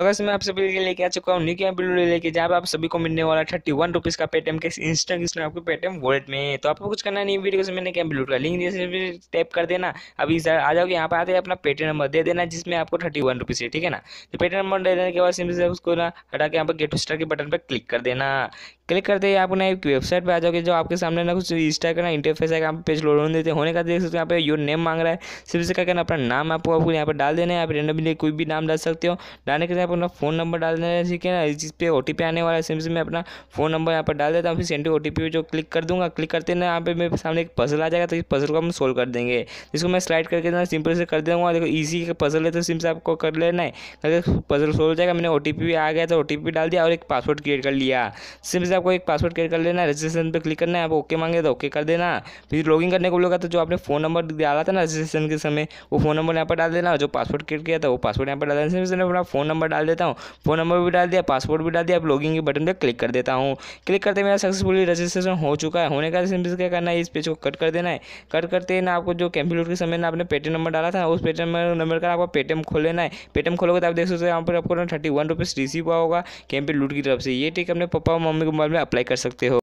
अगर तो मैं आप सभी के लेके आ चुका हूँ निकिया बिल्लू लेके जहाँ पे आप सभी को मिलने वाला थर्टी वन रुपीज़ का पेटीएम के इंस्टेंट इंस्टेंट आपको पेटीएम वॉलेट में तो आपको कुछ करना नहीं वीडियो से मैंने क्या बिल्लू का लिंक दिया टैप कर देना अभी आ जाओगे यहाँ पे आते अपना पेटीएम नंबर दे देना जिसमें आपको थर्टी वन रुपीज़ है ठीक है ना तो पेटीएम नंबर दे देने के बाद सिम से उसको ना हटा के यहाँ पर गेट टू स्टार के बटन पर क्लिक कर देना क्लिक करते ही आप ना एक वेबसाइट पर आ जाओगे जो आपके सामने ना कुछ इंस्टा का ना इंटरफेस है आप पेज लोड होने देते होने का देख सकते हो यहाँ पर योर नेम मांग रहा है सिर्फ से क्या अपना नाम आपको आपको यहाँ पर डाल देना है आप रेंडमली कोई भी नाम डाल सकते हो डालने के लिए आप अपना फ़ोन नंबर डाल देना है ठीक है ना जिस पे ओ आने वाला है सिम से मैं अपना फ़ोन नंबर यहाँ पर डाल देता हूँ फिर सेंटी ओ टी पी जो क्लिक कर दूँगा क्लिक करते ना यहाँ पे मेरे सामने एक पजल आ जाएगा तो इस पजल को हम सोल्व कर देंगे जिसको मैं स्लाइड करके ना सिंपल से कर देगा देखो ईजी का पजल है तो सिम से आपको कर लेना है करके पजल सोल्व हो जाएगा मैंने ओ भी आ गया तो ओ डाल दिया और एक पासवर्ड क्रिएट कर लिया सिम से आपको एक पासवर्ड क्रिएट कर लेना रजिस्ट्रेशन पर क्लिक करना है आप ओके मांगे तो ओके कर देना फिर लॉगिन करने को बोलेगा तो जो आपने फोन नंबर डाला था ना रजिस्ट्रेशन के समय वो फोन नंबर यहाँ पर डाल देना जो पासवर्ड क्रिएट किया था वो पासवर्ड यहाँ पर डाल देना से अपना फ़ोन नंबर डाल देता हूँ फोन नंबर भी डाल दिया पासवर्ड भी डाल दिया आप लॉगिन के बटन पर क्लिक कर देता हूँ क्लिक करते मेरा सक्सेसफुली रजिस्ट्रेशन हो चुका है होने का सिंपल क्या करना है इस पेज को कट कर देना है कट करते ना आपको जो कंप्यूटर के समय ना आपने पेटीएम नंबर डाला था उस पेटीएम नंबर का आपको पेटीएम खोल लेना है पेटीएम खोलोगे तो आप देख सकते हो यहाँ पर आपको थर्टी वन रुपीज़ रिसीव हुआ होगा कैंपे लूट की तरफ से ये ठीक अपने पापा और मम्मी को में अप्लाई कर सकते हो